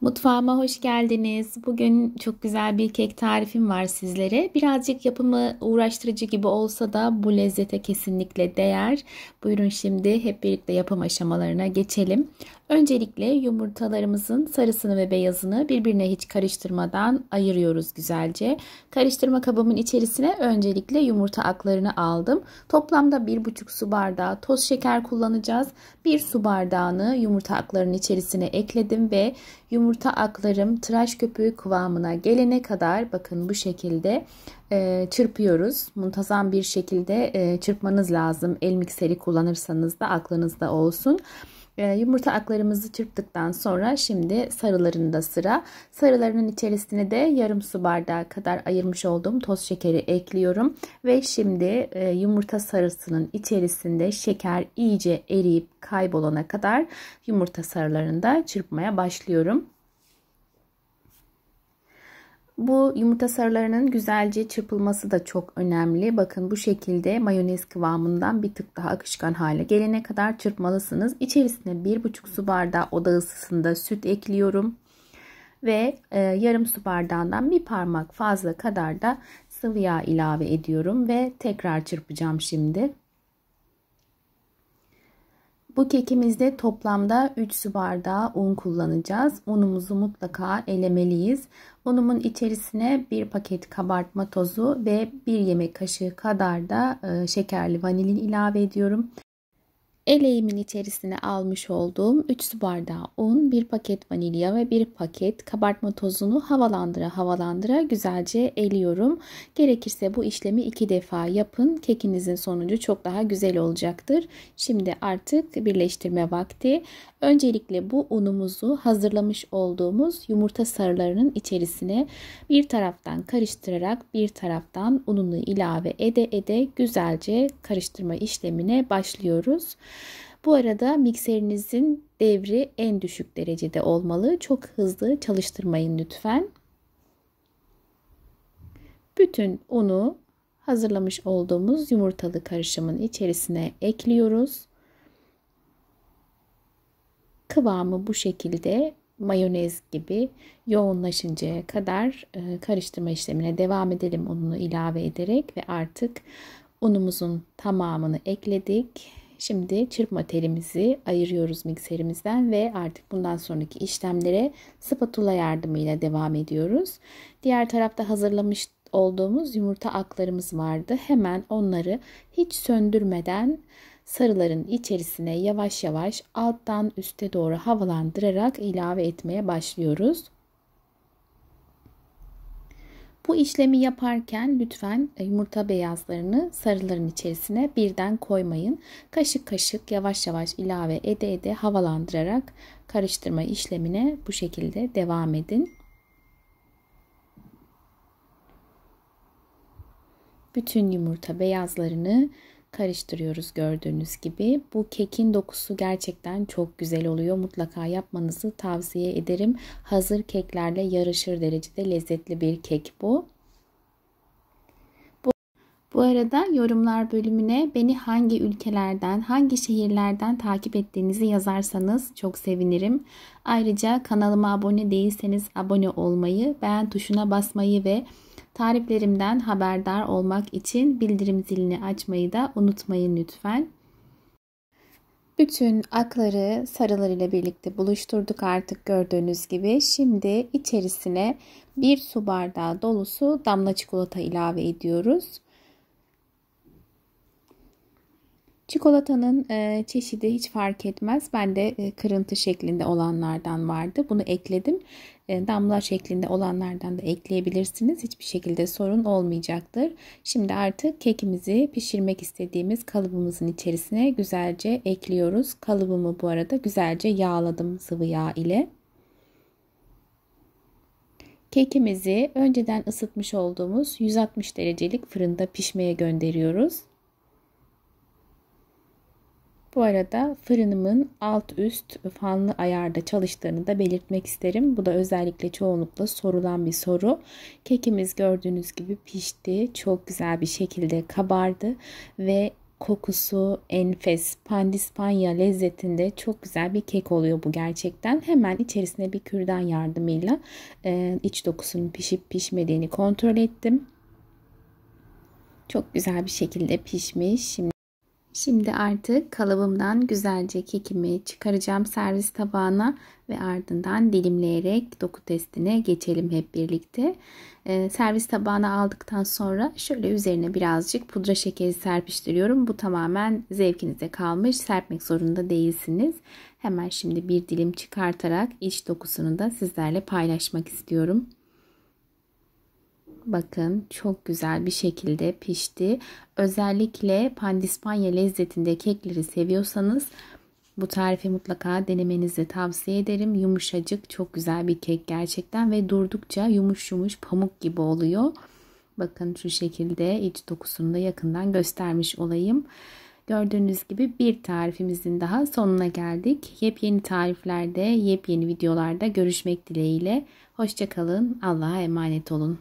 Mutfağıma hoş geldiniz. Bugün çok güzel bir kek tarifim var sizlere. Birazcık yapımı uğraştırıcı gibi olsa da bu lezzete kesinlikle değer. Buyurun şimdi hep birlikte yapım aşamalarına geçelim. Öncelikle yumurtalarımızın sarısını ve beyazını birbirine hiç karıştırmadan ayırıyoruz güzelce. Karıştırma kabımın içerisine öncelikle yumurta aklarını aldım. Toplamda 1,5 su bardağı toz şeker kullanacağız. 1 su bardağını yumurta aklarının içerisine ekledim ve Yumurta aklarım tıraş köpüğü kıvamına gelene kadar bakın bu şekilde e, çırpıyoruz. Muntazam bir şekilde e, çırpmanız lazım. El mikseri kullanırsanız da aklınızda olsun. Ee, yumurta aklarımızı çırptıktan sonra şimdi sarılarında sıra. Sarılarının içerisine de yarım su bardağı kadar ayırmış olduğum toz şekeri ekliyorum. Ve şimdi e, yumurta sarısının içerisinde şeker iyice eriyip kaybolana kadar yumurta sarılarında çırpmaya başlıyorum. Bu yumurta sarılarının güzelce çırpılması da çok önemli. Bakın bu şekilde mayonez kıvamından bir tık daha akışkan hale gelene kadar çırpmalısınız. İçerisine 1,5 su bardağı oda ısısında süt ekliyorum. Ve e, yarım su bardağından bir parmak fazla kadar da sıvı yağ ilave ediyorum ve tekrar çırpacağım şimdi. Bu kekimizde toplamda 3 su bardağı un kullanacağız. Unumuzu mutlaka elemeliyiz. Unumun içerisine 1 paket kabartma tozu ve 1 yemek kaşığı kadar da e, şekerli vanilin ilave ediyorum. El içerisine almış olduğum 3 su bardağı un, 1 paket vanilya ve 1 paket kabartma tozunu havalandıra havalandıra güzelce eliyorum. Gerekirse bu işlemi 2 defa yapın. Kekinizin sonucu çok daha güzel olacaktır. Şimdi artık birleştirme vakti. Öncelikle bu unumuzu hazırlamış olduğumuz yumurta sarılarının içerisine bir taraftan karıştırarak bir taraftan ununu ilave ede ede güzelce karıştırma işlemine başlıyoruz. Bu arada mikserinizin devri en düşük derecede olmalı. Çok hızlı çalıştırmayın lütfen. Bütün unu hazırlamış olduğumuz yumurtalı karışımın içerisine ekliyoruz. Kıvamı bu şekilde mayonez gibi yoğunlaşıncaya kadar e, karıştırma işlemine devam edelim ununu ilave ederek ve artık unumuzun tamamını ekledik Şimdi çırpma telimizi ayırıyoruz mikserimizden ve artık bundan sonraki işlemlere spatula yardımıyla devam ediyoruz. Diğer tarafta hazırlamış olduğumuz yumurta aklarımız vardı. Hemen onları hiç söndürmeden sarıların içerisine yavaş yavaş alttan üste doğru havalandırarak ilave etmeye başlıyoruz. Bu işlemi yaparken lütfen e, yumurta beyazlarını sarıların içerisine birden koymayın. Kaşık kaşık yavaş yavaş ilave ede ede havalandırarak karıştırma işlemine bu şekilde devam edin. Bütün yumurta beyazlarını karıştırıyoruz gördüğünüz gibi. Bu kekin dokusu gerçekten çok güzel oluyor. Mutlaka yapmanızı tavsiye ederim. Hazır keklerle yarışır derecede lezzetli bir kek bu. Bu arada yorumlar bölümüne beni hangi ülkelerden, hangi şehirlerden takip ettiğinizi yazarsanız çok sevinirim. Ayrıca kanalıma abone değilseniz abone olmayı, beğen tuşuna basmayı ve Tariflerimden haberdar olmak için bildirim zilini açmayı da unutmayın lütfen. Bütün akları sarılarıyla birlikte buluşturduk artık gördüğünüz gibi. Şimdi içerisine bir su bardağı dolusu damla çikolata ilave ediyoruz. Çikolatanın e, çeşidi hiç fark etmez. Ben de e, kırıntı şeklinde olanlardan vardı. Bunu ekledim. E, damla şeklinde olanlardan da ekleyebilirsiniz. Hiçbir şekilde sorun olmayacaktır. Şimdi artık kekimizi pişirmek istediğimiz kalıbımızın içerisine güzelce ekliyoruz. Kalıbımı bu arada güzelce yağladım sıvı yağ ile. Kekimizi önceden ısıtmış olduğumuz 160 derecelik fırında pişmeye gönderiyoruz. Bu arada fırınımın alt üst fanlı ayarda çalıştığını da belirtmek isterim. Bu da özellikle çoğunlukla sorulan bir soru. Kekimiz gördüğünüz gibi pişti. Çok güzel bir şekilde kabardı ve kokusu enfes pandispanya lezzetinde çok güzel bir kek oluyor bu gerçekten. Hemen içerisine bir kürdan yardımıyla e, iç dokusunun pişip pişmediğini kontrol ettim. Çok güzel bir şekilde pişmiş. Şimdi Şimdi artık kalıbımdan güzelce kekimi çıkaracağım servis tabağına ve ardından dilimleyerek doku testine geçelim hep birlikte. Ee, servis tabağına aldıktan sonra şöyle üzerine birazcık pudra şekeri serpiştiriyorum. Bu tamamen zevkinize kalmış. Serpmek zorunda değilsiniz. Hemen şimdi bir dilim çıkartarak iç dokusunu da sizlerle paylaşmak istiyorum bakın çok güzel bir şekilde pişti. Özellikle pandispanya lezzetinde kekleri seviyorsanız bu tarifi mutlaka denemenizi tavsiye ederim. Yumuşacık çok güzel bir kek gerçekten ve durdukça yumuş yumuş pamuk gibi oluyor. Bakın şu şekilde iç dokusunu da yakından göstermiş olayım. Gördüğünüz gibi bir tarifimizin daha sonuna geldik. Yepyeni tariflerde, yepyeni videolarda görüşmek dileğiyle. Hoşçakalın, Allah'a emanet olun.